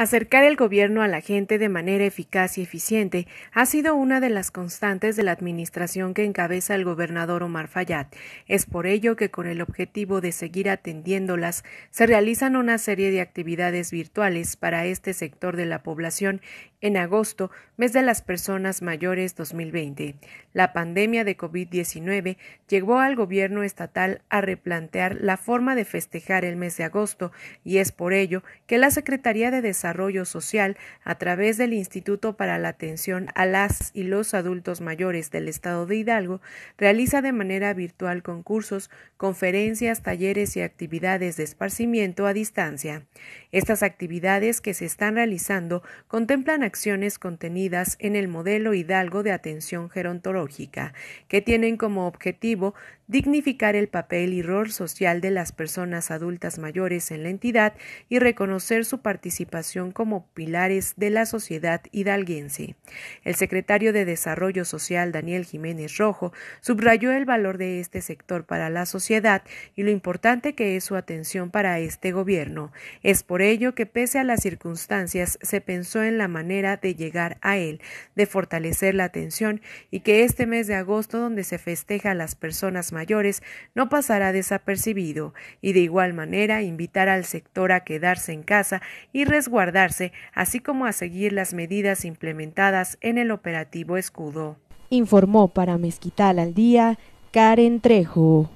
Acercar el gobierno a la gente de manera eficaz y eficiente ha sido una de las constantes de la administración que encabeza el gobernador Omar Fayad. Es por ello que con el objetivo de seguir atendiéndolas, se realizan una serie de actividades virtuales para este sector de la población en agosto, mes de las personas mayores 2020. La pandemia de COVID-19 llevó al gobierno estatal a replantear la forma de festejar el mes de agosto y es por ello que la Secretaría de Desarrollo Social a través del Instituto para la Atención a las y los Adultos Mayores del Estado de Hidalgo realiza de manera virtual concursos, conferencias, talleres y actividades de esparcimiento a distancia. Estas actividades que se están realizando contemplan acciones contenidas en el modelo Hidalgo de atención gerontológica, que tienen como objetivo dignificar el papel y rol social de las personas adultas mayores en la entidad y reconocer su participación como pilares de la sociedad hidalguense. El secretario de Desarrollo Social, Daniel Jiménez Rojo, subrayó el valor de este sector para la sociedad y lo importante que es su atención para este gobierno. Es por ello que, pese a las circunstancias, se pensó en la manera de llegar a él, de fortalecer la atención y que este mes de agosto, donde se festeja a las personas mayores, mayores no pasará desapercibido y de igual manera invitar al sector a quedarse en casa y resguardarse, así como a seguir las medidas implementadas en el operativo escudo. Informó para Mezquital al día Karen Trejo.